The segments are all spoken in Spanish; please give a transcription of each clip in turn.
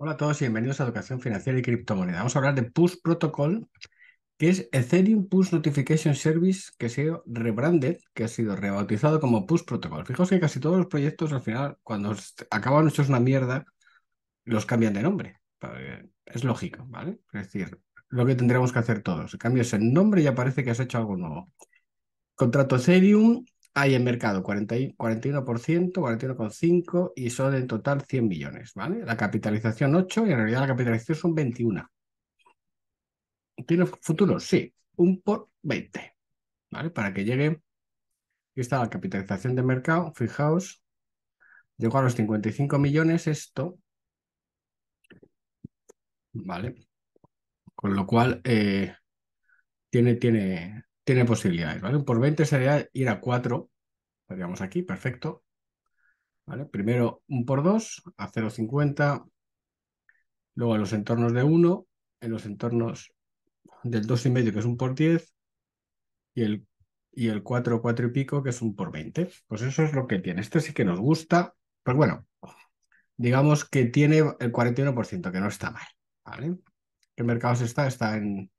Hola a todos y bienvenidos a Educación Financiera y Criptomoneda. Vamos a hablar de Push Protocol, que es Ethereum Push Notification Service, que ha sido rebranded, que ha sido rebautizado como Push Protocol. Fijaos que casi todos los proyectos al final, cuando acaban hechos una mierda, los cambian de nombre. Es lógico, ¿vale? Es decir, lo que tendríamos que hacer todos. Cambias el nombre y aparece que has hecho algo nuevo. Contrato Ethereum, hay en mercado 41%, 41,5% y solo en total 100 millones, ¿vale? La capitalización 8 y en realidad la capitalización son 21. ¿Tiene futuro? Sí, un por 20, ¿vale? Para que llegue, aquí está la capitalización de mercado, fijaos, llegó a los 55 millones esto, ¿vale? Con lo cual, eh, tiene, tiene, tiene posibilidades, ¿vale? Un Por 20 sería ir a 4, digamos aquí, perfecto. ¿Vale? Primero un por 2 a 0,50, luego a los entornos de 1, en los entornos del 2,5 que es un por 10 y el, y el 4, 4 y pico que es un por 20. Pues eso es lo que tiene. Este sí que nos gusta, pero pues bueno, digamos que tiene el 41%, que no está mal. ¿vale? ¿Qué mercados está? Está en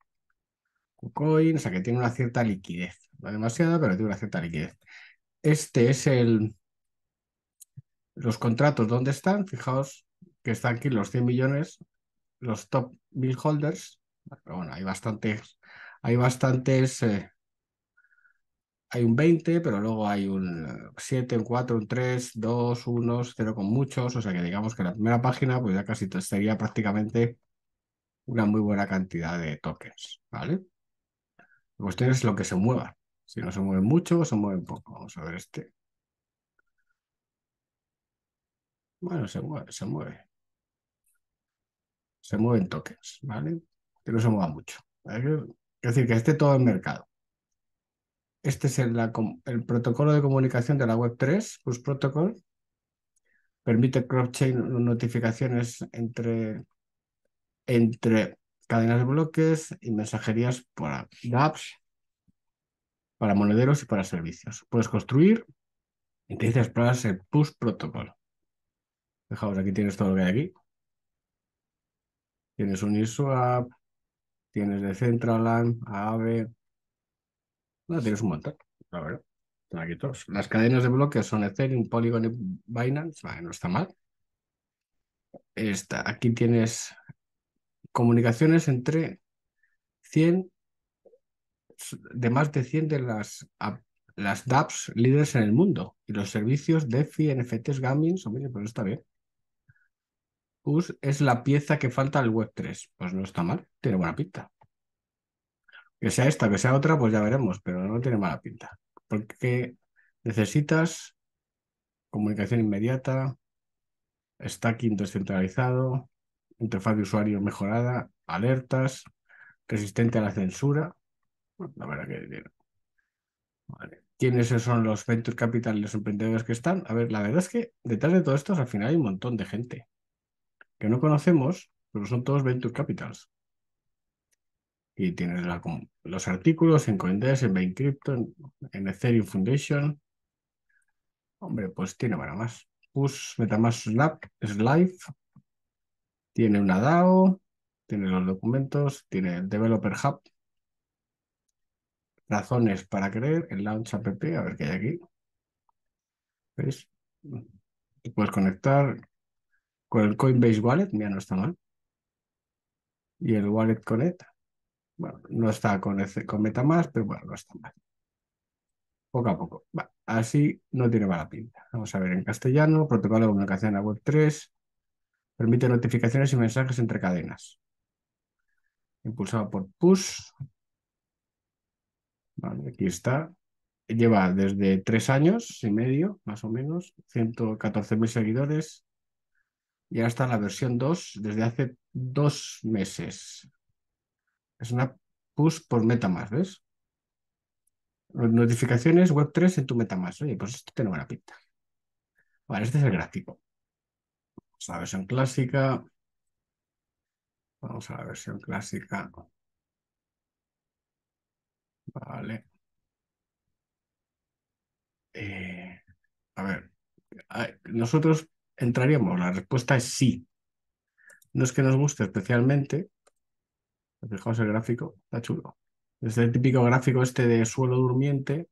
coin o sea que tiene una cierta liquidez, no demasiada, pero tiene una cierta liquidez. Este es el... Los contratos, ¿dónde están? Fijaos que están aquí los 100 millones, los top bill holders, pero bueno, hay bastantes, hay bastantes, eh, hay un 20, pero luego hay un 7, un 4, un 3, 2, 1, 0 con muchos, o sea que digamos que la primera página pues ya casi sería prácticamente una muy buena cantidad de tokens, ¿vale? La cuestión es lo que se mueva. Si no se mueve mucho o se mueve poco. Vamos a ver este. Bueno, se mueve, se mueve. Se mueven tokens, ¿vale? Que no se mueva mucho. Es decir, que esté todo en mercado. Este es el, protocolo de comunicación de la Web3, plus Protocol. Permite cross notificaciones entre, entre cadenas de bloques y mensajerías para apps, para monederos y para servicios. Puedes construir inteligencias para el push protocol. Fijaos, aquí tienes todo lo que hay aquí. Tienes un ISWAP, tienes Decentraland, Aave. No, tienes un montón, aquí todos. Las cadenas de bloques son Ethereum, Polygon y Binance. no está mal. aquí tienes comunicaciones entre 100, de más de 100 de las, las dApps líderes en el mundo y los servicios DeFi, NFTs, Gaming, pero pues está bien. Us pues es la pieza que falta al Web3. Pues no está mal, tiene buena pinta. Que sea esta, que sea otra, pues ya veremos, pero no tiene mala pinta. Porque necesitas comunicación inmediata, stacking descentralizado, interfaz de usuario mejorada, alertas, resistente a la censura. Bueno, la verdad que ¿Quiénes son los venture capital y los emprendedores que están? A ver, la verdad es que detrás de todo esto al final hay un montón de gente que no conocemos, pero son todos venture capitals. Y tienes la, los artículos en Coindesk, en Bain Crypto, en, Ethereum Foundation. Hombre, pues tiene para más. Push, MetaMask Lab, Slive, tiene una DAO, tiene los documentos, tiene el Developer Hub. Razones para creer, el Launch App, a ver qué hay aquí. ¿Veis? puedes conectar con el Coinbase Wallet, mira, no está mal. Y el Wallet Connect, bueno, no está con, con MetaMask, pero bueno, no está mal. Poco a poco. así no tiene mala pinta. Vamos a ver en castellano, protocolo de comunicación a Web3, Permite notificaciones y mensajes entre cadenas. Impulsado por push. Vale, aquí está. Lleva desde tres años y medio, más o menos, 114.000 seguidores. Y ahora está la versión 2 desde hace dos meses. Es una push por MetaMask, ¿ves? Notificaciones Web3 en tu MetaMask. Oye, pues esto tiene buena pinta. Vale, este es el gráfico a la versión clásica. Vamos a la versión clásica. Vale. Eh, a ver, nosotros entraríamos, la respuesta es sí. No es que nos guste especialmente. Fijaos el gráfico, está chulo. Es el típico gráfico este de suelo durmiente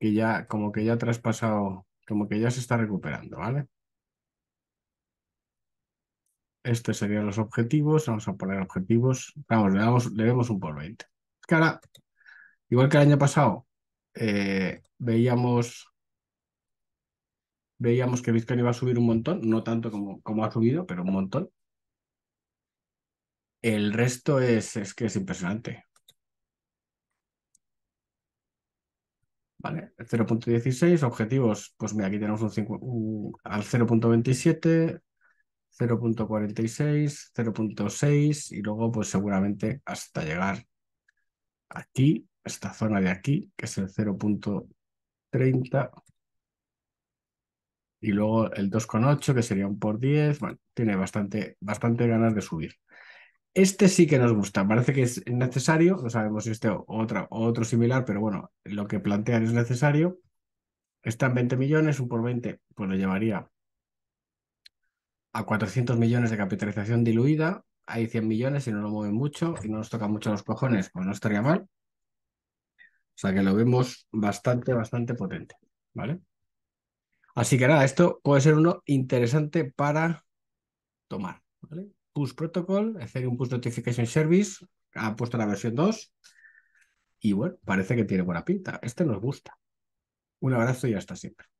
que ya como que ya ha traspasado, como que ya se está recuperando, ¿vale? Este serían los objetivos. Vamos a poner objetivos. Vamos, le, damos, le un por 20. Es igual que el año pasado, eh, veíamos, veíamos que Bitcoin iba a subir un montón, no tanto como, como ha subido, pero un montón. El resto es, es que es impresionante. Vale, 0.16, objetivos, pues mira, aquí tenemos un, al 0.27, 0.46, 0.6 y luego pues seguramente hasta llegar aquí, esta zona de aquí, que es el 0.30 y luego el 2.8 que sería un por 10, bueno, tiene bastante, bastante ganas de subir. Este sí que nos gusta, parece que es necesario, no sabemos si este o otro similar, pero bueno, lo que plantean es necesario. Está en 20 millones, un por 20, pues lo llevaría a 400 millones de capitalización diluida, hay 100 millones y no lo mueven mucho y no nos toca mucho los cojones, pues no estaría mal. O sea que lo vemos bastante, bastante potente, ¿vale? Así que nada, esto puede ser uno interesante para tomar, Push Protocol, un Push Notification Service, ha puesto la versión 2 y bueno, parece que tiene buena pinta. Este nos gusta. Un abrazo y hasta siempre.